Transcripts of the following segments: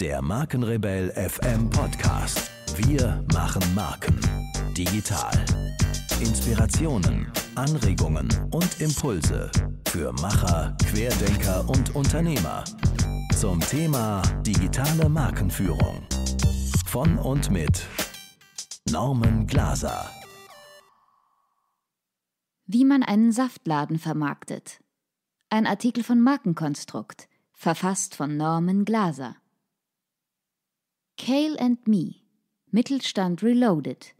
Der Markenrebell FM Podcast. Wir machen Marken. Digital. Inspirationen, Anregungen und Impulse für Macher, Querdenker und Unternehmer. Zum Thema digitale Markenführung. Von und mit Norman Glaser. Wie man einen Saftladen vermarktet. Ein Artikel von Markenkonstrukt, verfasst von Norman Glaser. Kale and Me, Mittelstand Reloaded.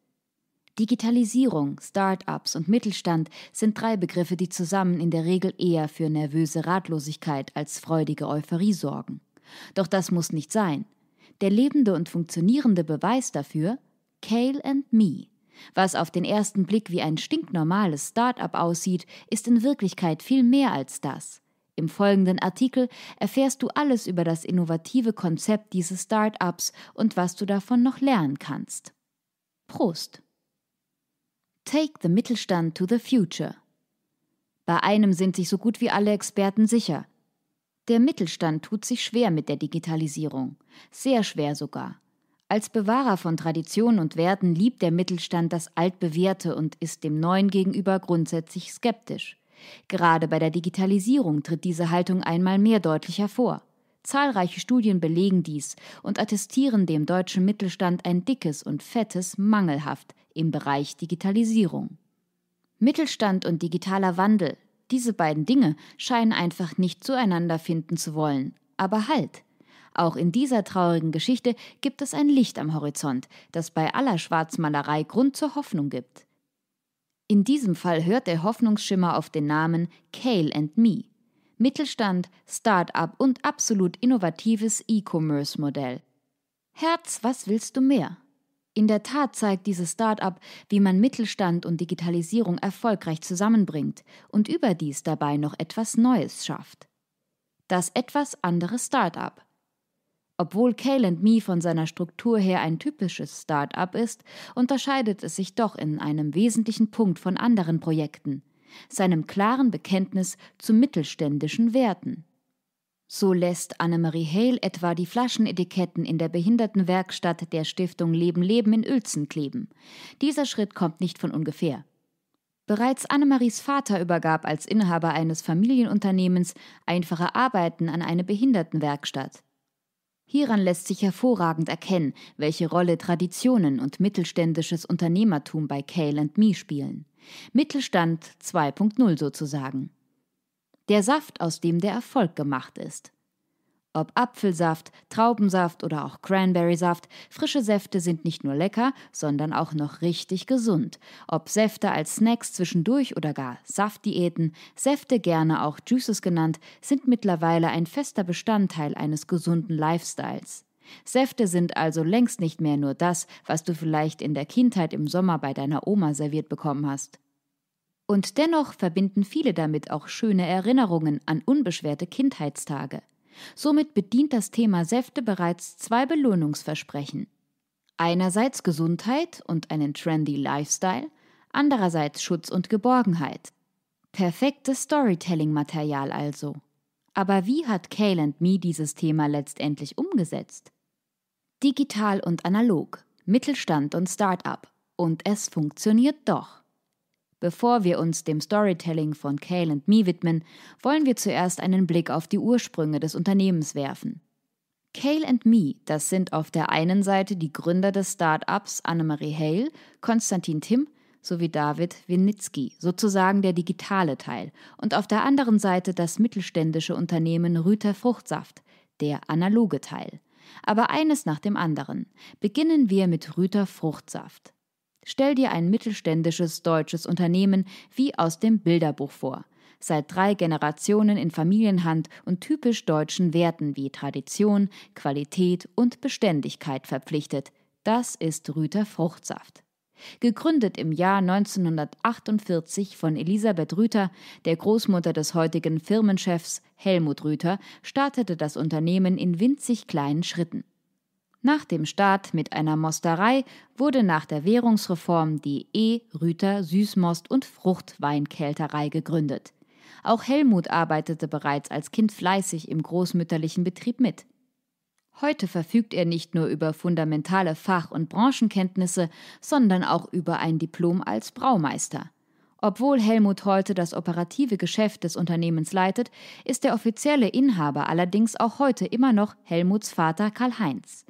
Digitalisierung, Start-ups und Mittelstand sind drei Begriffe, die zusammen in der Regel eher für nervöse Ratlosigkeit als freudige Euphorie sorgen. Doch das muss nicht sein. Der lebende und funktionierende Beweis dafür, Kale and Me. Was auf den ersten Blick wie ein stinknormales Start-up aussieht, ist in Wirklichkeit viel mehr als das. Im folgenden Artikel erfährst du alles über das innovative Konzept dieses Start-ups und was du davon noch lernen kannst. Prost! Take the Mittelstand to the Future. Bei einem sind sich so gut wie alle Experten sicher. Der Mittelstand tut sich schwer mit der Digitalisierung, sehr schwer sogar. Als Bewahrer von Traditionen und Werten liebt der Mittelstand das Altbewährte und ist dem Neuen gegenüber grundsätzlich skeptisch. Gerade bei der Digitalisierung tritt diese Haltung einmal mehr deutlich hervor. Zahlreiche Studien belegen dies und attestieren dem deutschen Mittelstand ein dickes und fettes Mangelhaft im Bereich Digitalisierung. Mittelstand und digitaler Wandel, diese beiden Dinge scheinen einfach nicht zueinander finden zu wollen. Aber halt! Auch in dieser traurigen Geschichte gibt es ein Licht am Horizont, das bei aller Schwarzmalerei Grund zur Hoffnung gibt. In diesem Fall hört der Hoffnungsschimmer auf den Namen Kale and Me. Mittelstand, Start-up und absolut innovatives E-Commerce-Modell. Herz, was willst du mehr? In der Tat zeigt dieses Start-up, wie man Mittelstand und Digitalisierung erfolgreich zusammenbringt und überdies dabei noch etwas Neues schafft. Das etwas andere Start-up. Obwohl Cale Me von seiner Struktur her ein typisches Start-up ist, unterscheidet es sich doch in einem wesentlichen Punkt von anderen Projekten, seinem klaren Bekenntnis zu mittelständischen Werten. So lässt Annemarie Hale etwa die Flaschenetiketten in der Behindertenwerkstatt der Stiftung Leben Leben in Uelzen kleben. Dieser Schritt kommt nicht von ungefähr. Bereits Annemaries Vater übergab als Inhaber eines Familienunternehmens einfache Arbeiten an eine Behindertenwerkstatt. Hieran lässt sich hervorragend erkennen, welche Rolle Traditionen und mittelständisches Unternehmertum bei Cale Me spielen. Mittelstand 2.0 sozusagen. Der Saft, aus dem der Erfolg gemacht ist. Ob Apfelsaft, Traubensaft oder auch Cranberrysaft, frische Säfte sind nicht nur lecker, sondern auch noch richtig gesund. Ob Säfte als Snacks zwischendurch oder gar Saftdiäten, Säfte gerne auch Juices genannt, sind mittlerweile ein fester Bestandteil eines gesunden Lifestyles. Säfte sind also längst nicht mehr nur das, was du vielleicht in der Kindheit im Sommer bei deiner Oma serviert bekommen hast. Und dennoch verbinden viele damit auch schöne Erinnerungen an unbeschwerte Kindheitstage. Somit bedient das Thema Säfte bereits zwei Belohnungsversprechen. Einerseits Gesundheit und einen trendy Lifestyle, andererseits Schutz und Geborgenheit. Perfektes Storytelling-Material also. Aber wie hat Kale and Me dieses Thema letztendlich umgesetzt? Digital und analog, Mittelstand und Start-up. Und es funktioniert doch. Bevor wir uns dem Storytelling von Cale and Me widmen, wollen wir zuerst einen Blick auf die Ursprünge des Unternehmens werfen. Cale and Me, das sind auf der einen Seite die Gründer des Start-ups Annemarie Hale, Konstantin Timm sowie David Winnitzki, sozusagen der digitale Teil, und auf der anderen Seite das mittelständische Unternehmen Rüter Fruchtsaft, der analoge Teil. Aber eines nach dem anderen. Beginnen wir mit Rüter Fruchtsaft. Stell dir ein mittelständisches deutsches Unternehmen wie aus dem Bilderbuch vor. Seit drei Generationen in Familienhand und typisch deutschen Werten wie Tradition, Qualität und Beständigkeit verpflichtet. Das ist Rüter Fruchtsaft. Gegründet im Jahr 1948 von Elisabeth Rüther, der Großmutter des heutigen Firmenchefs Helmut Rüther, startete das Unternehmen in winzig kleinen Schritten. Nach dem Start mit einer Mosterei wurde nach der Währungsreform die E. Rüter Süßmost- und Fruchtweinkälterei gegründet. Auch Helmut arbeitete bereits als Kind fleißig im großmütterlichen Betrieb mit. Heute verfügt er nicht nur über fundamentale Fach- und Branchenkenntnisse, sondern auch über ein Diplom als Braumeister. Obwohl Helmut heute das operative Geschäft des Unternehmens leitet, ist der offizielle Inhaber allerdings auch heute immer noch Helmuts Vater Karl Heinz.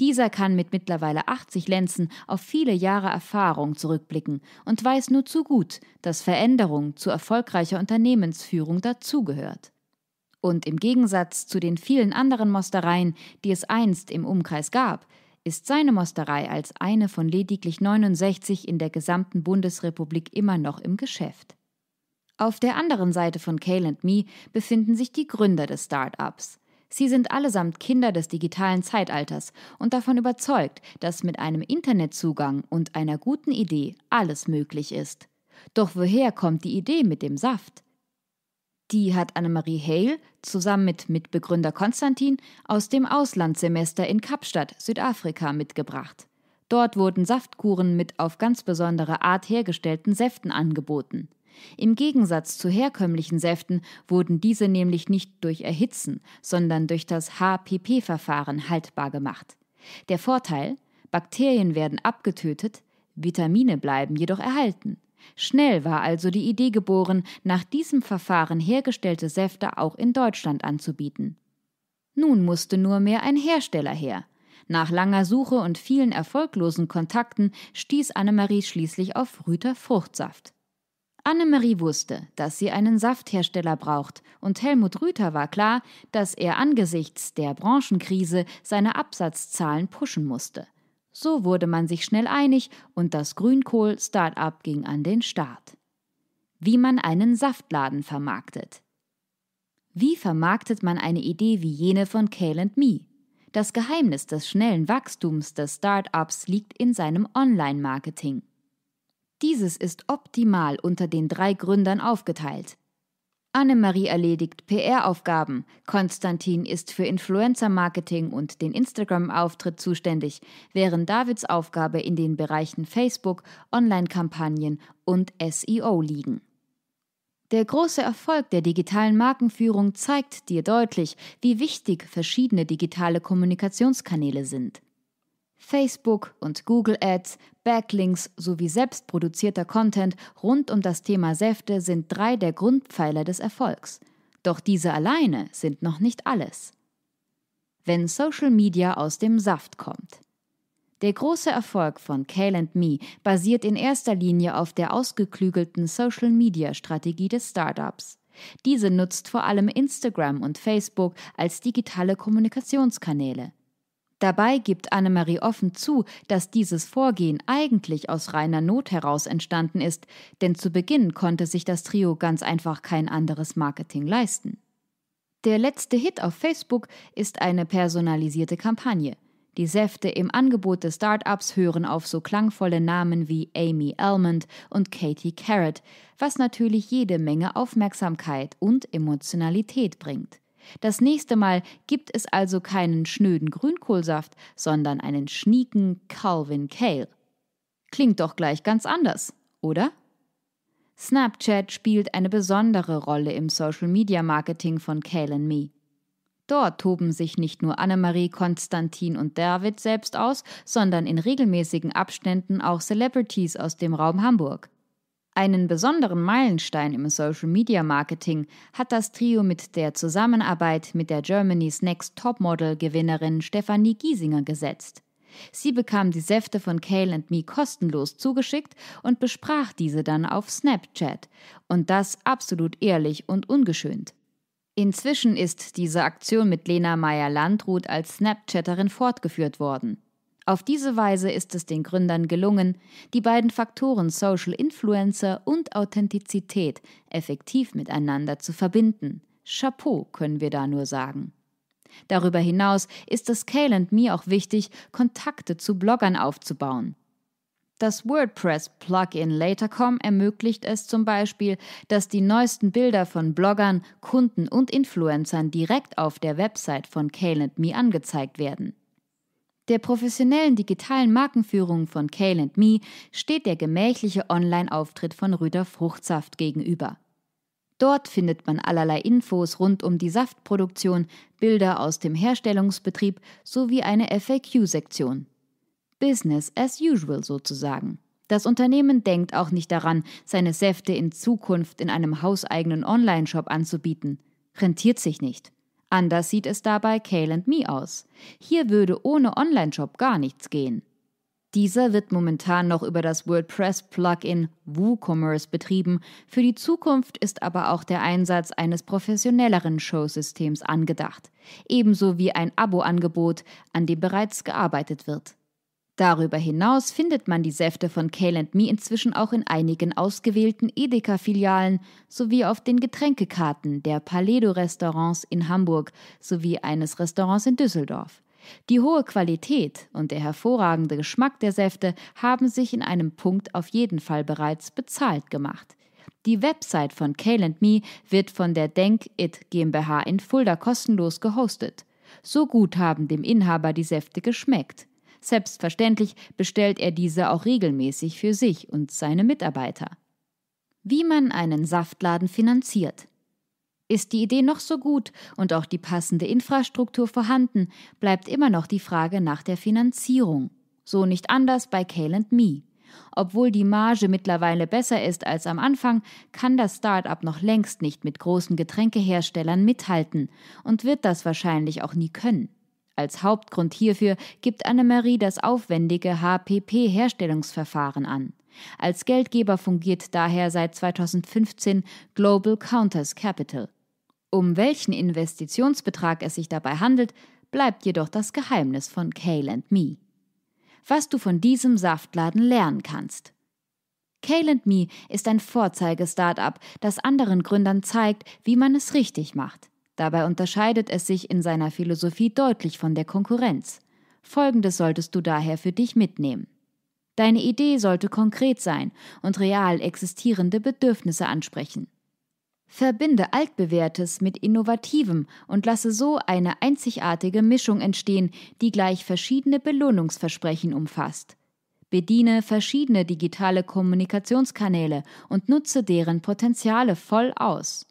Dieser kann mit mittlerweile 80 Lenzen auf viele Jahre Erfahrung zurückblicken und weiß nur zu gut, dass Veränderung zu erfolgreicher Unternehmensführung dazugehört. Und im Gegensatz zu den vielen anderen Mostereien, die es einst im Umkreis gab, ist seine Mosterei als eine von lediglich 69 in der gesamten Bundesrepublik immer noch im Geschäft. Auf der anderen Seite von Cale Me befinden sich die Gründer des Start-ups. Sie sind allesamt Kinder des digitalen Zeitalters und davon überzeugt, dass mit einem Internetzugang und einer guten Idee alles möglich ist. Doch woher kommt die Idee mit dem Saft? Die hat Annemarie Hale zusammen mit Mitbegründer Konstantin aus dem Auslandssemester in Kapstadt, Südafrika, mitgebracht. Dort wurden Saftkuren mit auf ganz besondere Art hergestellten Säften angeboten. Im Gegensatz zu herkömmlichen Säften wurden diese nämlich nicht durch Erhitzen, sondern durch das HPP-Verfahren haltbar gemacht. Der Vorteil, Bakterien werden abgetötet, Vitamine bleiben jedoch erhalten. Schnell war also die Idee geboren, nach diesem Verfahren hergestellte Säfte auch in Deutschland anzubieten. Nun musste nur mehr ein Hersteller her. Nach langer Suche und vielen erfolglosen Kontakten stieß Annemarie schließlich auf Rüter Fruchtsaft. Annemarie wusste, dass sie einen Safthersteller braucht, und Helmut Rüther war klar, dass er angesichts der Branchenkrise seine Absatzzahlen pushen musste. So wurde man sich schnell einig und das Grünkohl-Startup ging an den Start. Wie man einen Saftladen vermarktet. Wie vermarktet man eine Idee wie jene von Kale and Me? Das Geheimnis des schnellen Wachstums des Startups liegt in seinem Online-Marketing. Dieses ist optimal unter den drei Gründern aufgeteilt. Annemarie erledigt PR-Aufgaben, Konstantin ist für Influencer-Marketing und den Instagram-Auftritt zuständig, während Davids Aufgabe in den Bereichen Facebook, Online-Kampagnen und SEO liegen. Der große Erfolg der digitalen Markenführung zeigt dir deutlich, wie wichtig verschiedene digitale Kommunikationskanäle sind. Facebook und Google Ads, Backlinks sowie selbstproduzierter Content rund um das Thema Säfte sind drei der Grundpfeiler des Erfolgs. Doch diese alleine sind noch nicht alles. Wenn Social Media aus dem Saft kommt. Der große Erfolg von Kale and Me basiert in erster Linie auf der ausgeklügelten Social Media Strategie des Startups. Diese nutzt vor allem Instagram und Facebook als digitale Kommunikationskanäle. Dabei gibt Annemarie offen zu, dass dieses Vorgehen eigentlich aus reiner Not heraus entstanden ist, denn zu Beginn konnte sich das Trio ganz einfach kein anderes Marketing leisten. Der letzte Hit auf Facebook ist eine personalisierte Kampagne. Die Säfte im Angebot des Startups hören auf so klangvolle Namen wie Amy Almond und Katie Carrot, was natürlich jede Menge Aufmerksamkeit und Emotionalität bringt. Das nächste Mal gibt es also keinen schnöden Grünkohlsaft, sondern einen schnieken Calvin Kale. Klingt doch gleich ganz anders, oder? Snapchat spielt eine besondere Rolle im Social Media Marketing von Kale Me. Dort toben sich nicht nur Annemarie, Konstantin und David selbst aus, sondern in regelmäßigen Abständen auch Celebrities aus dem Raum Hamburg. Einen besonderen Meilenstein im Social Media Marketing hat das Trio mit der Zusammenarbeit mit der Germany's Next Topmodel Gewinnerin Stefanie Giesinger gesetzt. Sie bekam die Säfte von Kale and Me kostenlos zugeschickt und besprach diese dann auf Snapchat. Und das absolut ehrlich und ungeschönt. Inzwischen ist diese Aktion mit Lena Meyer-Landrut als Snapchatterin fortgeführt worden. Auf diese Weise ist es den Gründern gelungen, die beiden Faktoren Social Influencer und Authentizität effektiv miteinander zu verbinden. Chapeau können wir da nur sagen. Darüber hinaus ist es Scale and Me auch wichtig, Kontakte zu Bloggern aufzubauen. Das WordPress-Plugin Latercom ermöglicht es zum Beispiel, dass die neuesten Bilder von Bloggern, Kunden und Influencern direkt auf der Website von Kale Me angezeigt werden der professionellen digitalen Markenführung von Kale Me steht der gemächliche Online-Auftritt von Rüder Fruchtsaft gegenüber. Dort findet man allerlei Infos rund um die Saftproduktion, Bilder aus dem Herstellungsbetrieb sowie eine FAQ-Sektion. Business as usual sozusagen. Das Unternehmen denkt auch nicht daran, seine Säfte in Zukunft in einem hauseigenen Online-Shop anzubieten. Rentiert sich nicht. Anders sieht es dabei Kale and Me aus. Hier würde ohne Online-Shop gar nichts gehen. Dieser wird momentan noch über das WordPress-Plugin WooCommerce betrieben. Für die Zukunft ist aber auch der Einsatz eines professionelleren Showsystems angedacht, ebenso wie ein Abo-Angebot, an dem bereits gearbeitet wird. Darüber hinaus findet man die Säfte von Kale Me inzwischen auch in einigen ausgewählten Edeka-Filialen sowie auf den Getränkekarten der Paledo-Restaurants in Hamburg sowie eines Restaurants in Düsseldorf. Die hohe Qualität und der hervorragende Geschmack der Säfte haben sich in einem Punkt auf jeden Fall bereits bezahlt gemacht. Die Website von Kale Me wird von der Denk It GmbH in Fulda kostenlos gehostet. So gut haben dem Inhaber die Säfte geschmeckt. Selbstverständlich bestellt er diese auch regelmäßig für sich und seine Mitarbeiter. Wie man einen Saftladen finanziert. Ist die Idee noch so gut und auch die passende Infrastruktur vorhanden, bleibt immer noch die Frage nach der Finanzierung. So nicht anders bei Cale Me. Obwohl die Marge mittlerweile besser ist als am Anfang, kann das Start-up noch längst nicht mit großen Getränkeherstellern mithalten und wird das wahrscheinlich auch nie können. Als Hauptgrund hierfür gibt Annemarie das aufwendige HPP-Herstellungsverfahren an. Als Geldgeber fungiert daher seit 2015 Global Counters Capital. Um welchen Investitionsbetrag es sich dabei handelt, bleibt jedoch das Geheimnis von Kale and Me. Was du von diesem Saftladen lernen kannst. Kale and Me ist ein Vorzeige-Startup, das anderen Gründern zeigt, wie man es richtig macht. Dabei unterscheidet es sich in seiner Philosophie deutlich von der Konkurrenz. Folgendes solltest du daher für dich mitnehmen. Deine Idee sollte konkret sein und real existierende Bedürfnisse ansprechen. Verbinde altbewährtes mit innovativem und lasse so eine einzigartige Mischung entstehen, die gleich verschiedene Belohnungsversprechen umfasst. Bediene verschiedene digitale Kommunikationskanäle und nutze deren Potenziale voll aus.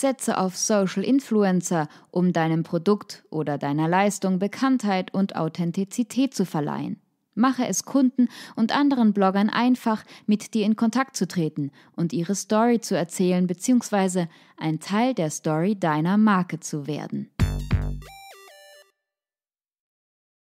Setze auf Social Influencer, um deinem Produkt oder deiner Leistung Bekanntheit und Authentizität zu verleihen. Mache es Kunden und anderen Bloggern einfach, mit dir in Kontakt zu treten und ihre Story zu erzählen bzw. ein Teil der Story deiner Marke zu werden.